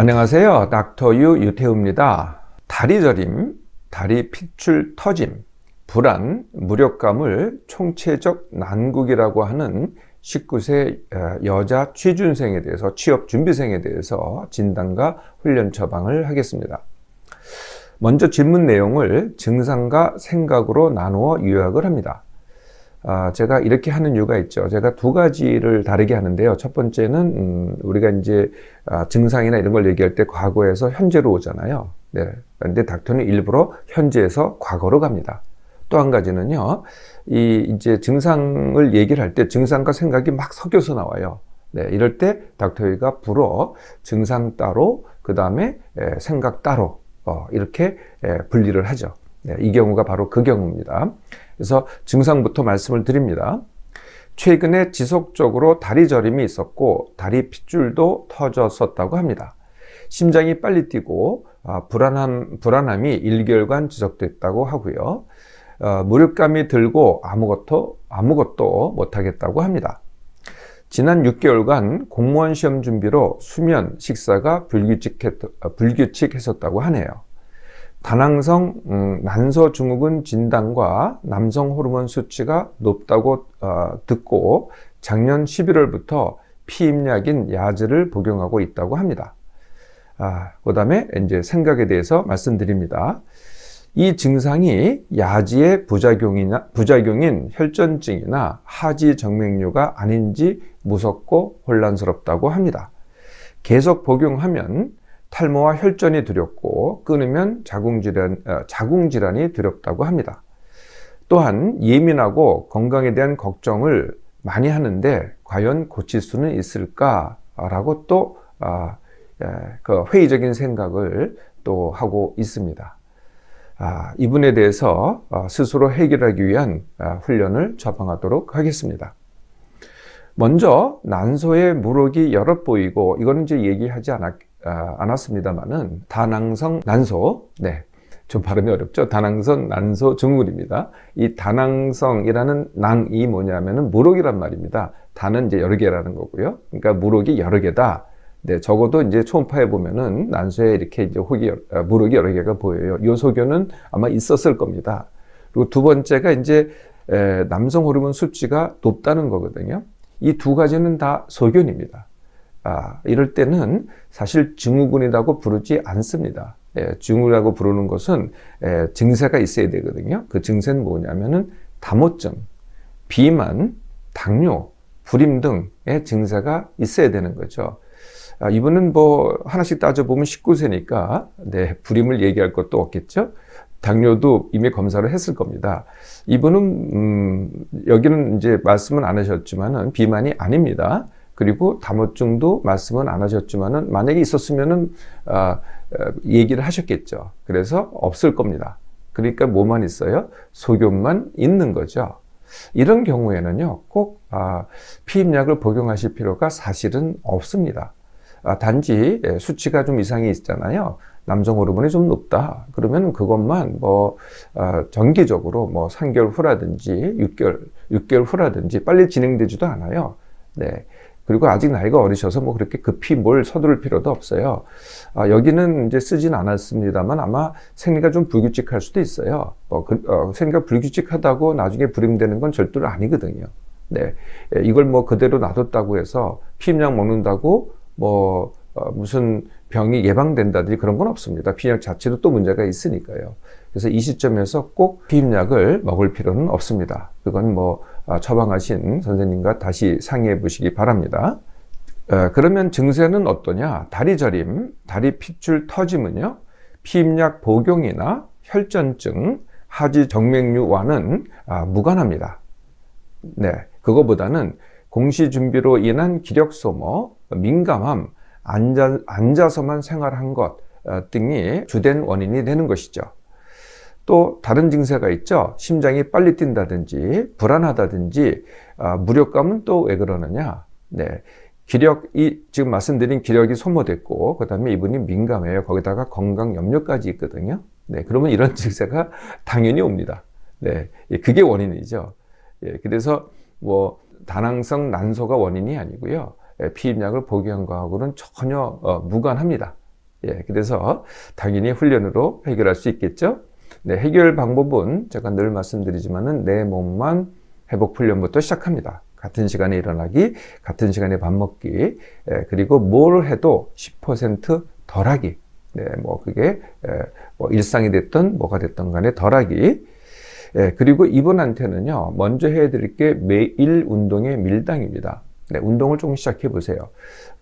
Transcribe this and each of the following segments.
안녕하세요. 닥터 유 유태우입니다. 다리 저림, 다리 핏줄 터짐, 불안, 무력감을 총체적 난국이라고 하는 19세 어, 여자 취준생에 대해서 취업 준비생에 대해서 진단과 훈련 처방을 하겠습니다. 먼저 질문 내용을 증상과 생각으로 나누어 요약을 합니다. 아, 제가 이렇게 하는 이유가 있죠. 제가 두 가지를 다르게 하는데요. 첫 번째는 음, 우리가 이제 아, 증상이나 이런 걸 얘기할 때 과거에서 현재로 오잖아요. 네. 그런데 닥터는 일부러 현재에서 과거로 갑니다. 또 한 가지는요. 이 이제 증상을 얘기를 할 때 증상과 생각이 막 섞여서 나와요. 네, 이럴 때 닥터이가 불어 증상 따로 그 다음에 생각 따로 어, 이렇게 에, 분리를 하죠. 네, 이 경우가 바로 그 경우입니다. 그래서 증상부터 말씀을 드립니다. 최근에 지속적으로 다리 저림이 있었고 다리 핏줄도 터졌었다고 합니다. 심장이 빨리 뛰고 아, 불안함, 불안함이 일결관 지속됐다고 하고요. 어, 무력감이 들고 아무것도 아무것도 못하겠다고 합니다. 지난 6개월간 공무원 시험 준비로 수면, 식사가 불규칙했, 어, 불규칙했었다고 하네요. 다낭성 음, 난소 증후군 진단과 남성 호르몬 수치가 높다고 어, 듣고 작년 11월부터 피임약인 야즈를 복용하고 있다고 합니다. 아, 그 다음에 이제 생각에 대해서 말씀드립니다. 이 증상이 야지의 부작용이나, 부작용인 혈전증이나 하지 정맥류가 아닌지 무섭고 혼란스럽다고 합니다. 계속 복용하면 탈모와 혈전이 두렵고 끊으면 자궁질환, 어, 자궁질환이 두렵다고 합니다. 또한 예민하고 건강에 대한 걱정을 많이 하는데 과연 고칠 수는 있을까라고 또 아, 예, 그 회의적인 생각을 또 하고 있습니다. 아, 이분에 대해서 어, 스스로 해결하기 위한 아, 훈련을 좌방하도록 하겠습니다. 먼저 난소의 무럭이 여럿 보이고 이거는 이제 얘기하지 않았, 아, 않았습니다만은 다낭성 난소 네. 좀 발음이 어렵죠. 다낭성 난소 증후군입니다. 이 다낭성이라는 낭이 뭐냐면은 무럭이란 말입니다. 다는 이제 여러 개라는 거고요. 그러니까 무럭이 여러 개다. 네, 적어도 이제 초음파에 보면은 난소에 이렇게 이제 혹이 여무럭이 아, 여러 개가 보여요. 요소견은 아마 있었을 겁니다. 그리고 두 번째가 이제 에, 남성 호르몬 수치가 높다는 거거든요. 이 두 가지는 다 소견입니다. 아, 이럴 때는 사실 증후군이라고 부르지 않습니다. 예, 증후라고 부르는 것은 예, 증세가 있어야 되거든요. 그 증세는 뭐냐면은 다모증, 비만, 당뇨, 불임 등의 증세가 있어야 되는 거죠. 아, 이분은 뭐 하나씩 따져보면 19세니까 네, 불임을 얘기할 것도 없겠죠. 당뇨도 이미 검사를 했을 겁니다. 이분은 음, 여기는 이제 말씀은 안 하셨지만은 비만이 아닙니다. 그리고 다어증도 말씀은 안 하셨지만은 만약에 있었으면은 아, 어, 얘기를 하셨겠죠. 그래서 없을 겁니다. 그러니까 뭐만 있어요? 소견만 있는 거죠. 이런 경우에는요, 꼭 아, 피임약을 복용하실 필요가 사실은 없습니다. 아, 단지 예, 수치가 좀 이상이 있잖아요. 남성 호르몬이 좀 높다. 그러면 그것만 뭐 아, 정기적으로 뭐 3개월 후라든지 6개월 6개월 후라든지 빨리 진행되지도 않아요. 네. 그리고 아직 나이가 어리셔서 뭐 그렇게 급히 뭘 서두를 필요도 없어요. 아, 여기는 이제 쓰진 않았습니다만 아마 생리가 좀 불규칙할 수도 있어요. 어, 그, 어, 생리가 불규칙하다고 나중에 불임되는 건 절대로 아니거든요. 네. 예, 이걸 뭐 그대로 놔뒀다고 해서 피임약 먹는다고 뭐 어, 무슨 병이 예방된다든지 그런 건 없습니다. 피임약 자체도 또 문제가 있으니까요. 그래서 이 시점에서 꼭 피임약을 먹을 필요는 없습니다. 그건 뭐 아, 처방하신 선생님과 다시 상의해 보시기 바랍니다. 어, 그러면 증세는 어떠냐? 다리 저림, 다리 핏줄 터짐은요. 피임약 복용이나 혈전증, 하지 정맥류와는 아, 무관합니다. 네, 그거보다는 공시 준비로 인한 기력 소모, 민감함, 앉아, 앉아서만 생활한 것 어, 등이 주된 원인이 되는 것이죠. 또 다른 증세가 있죠. 심장이 빨리 뛴다든지 불안하다든지 아, 무력감은 또 왜 그러느냐? 네. 기력이 지금 말씀드린 기력이 소모됐고 그다음에 이분이 민감해요. 거기다가 건강 염려까지 있거든요. 네, 그러면 이런 증세가 당연히 옵니다. 네, 예, 그게 원인이죠. 예, 그래서 뭐 다낭성 난소가 원인이 아니고요. 예, 피임약을 복용한 거하고는 전혀 어, 무관합니다. 예, 그래서 당연히 훈련으로 해결할 수 있겠죠. 네, 해결 방법은 제가 늘 말씀드리지만은 내 몸만 회복 훈련부터 시작합니다. 같은 시간에 일어나기, 같은 시간에 밥 먹기, 예, 그리고 뭘 해도 10% 덜하기. 네, 뭐 그게 예, 뭐 일상이 됐던 뭐가 됐던 간에 덜하기. 예, 그리고 이분한테는요, 먼저 해드릴 게 매일 운동의 밀당입니다. 네, 운동을 조금 시작해 보세요.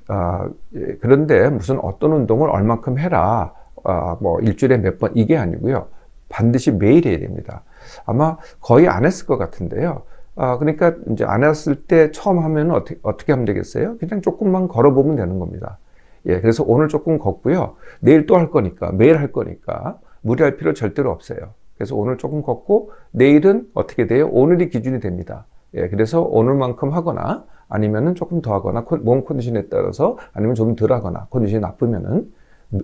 아, 예, 그런데 무슨 어떤 운동을 얼만큼 해라, 아, 뭐 일주일에 몇 번 이게 아니고요. 반드시 매일 해야 됩니다. 아마 거의 안 했을 것 같은데요. 아, 그러니까 이제 안 했을 때 처음 하면 어떻게, 어떻게 하면 되겠어요? 그냥 조금만 걸어보면 되는 겁니다. 예, 그래서 오늘 조금 걷고요. 내일 또 할 거니까, 매일 할 거니까, 무리할 필요 절대로 없어요. 그래서 오늘 조금 걷고, 내일은 어떻게 돼요? 오늘이 기준이 됩니다. 예, 그래서 오늘만큼 하거나, 아니면은 조금 더 하거나, 몸 컨디션에 따라서, 아니면 좀 덜 하거나, 컨디션이 나쁘면은,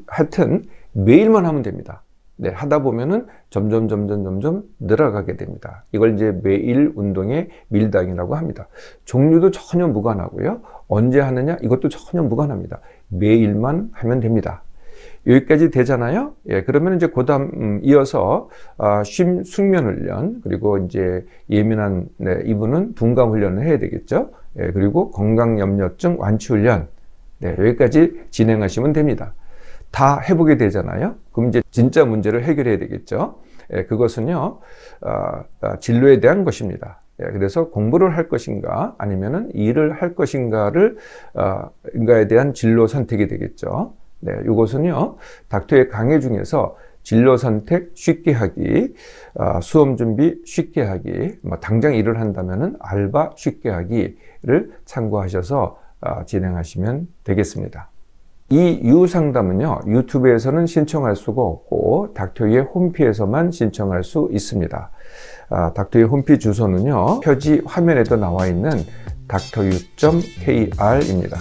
하여튼, 매일만 하면 됩니다. 네, 하다 보면은 점점 점점 점점 늘어가게 됩니다. 이걸 이제 매일 운동의 밀당이라고 합니다. 종류도 전혀 무관하고요. 언제 하느냐 이것도 전혀 무관합니다. 매일만 하면 됩니다. 여기까지 되잖아요. 예, 그러면 이제 그다음 음, 이어서 아, 쉼 숙면 훈련 그리고 이제 예민한 네, 이분은 분감 훈련을 해야 되겠죠. 예, 그리고 건강 염려증 완치 훈련 네, 여기까지 진행하시면 됩니다. 다 해보게 되잖아요. 그럼 이제 진짜 문제를 해결해야 되겠죠. 예, 그것은요, 어, 진로에 대한 것입니다. 예, 그래서 공부를 할 것인가 아니면은 일을 할 것인가를 어, 인가에 대한 진로 선택이 되겠죠. 네, 이것은요 닥터의 강의 중에서 진로 선택 쉽게 하기, 어, 수험 준비 쉽게 하기, 뭐 당장 일을 한다면은 알바 쉽게 하기를 참고하셔서 어, 진행하시면 되겠습니다. 이 유상담은요, 유튜브에서는 신청할 수가 없고, 닥터유의 홈피에서만 신청할 수 있습니다. 아, 닥터유 홈피 주소는요, 표지 화면에도 나와 있는 닥터유.kr입니다.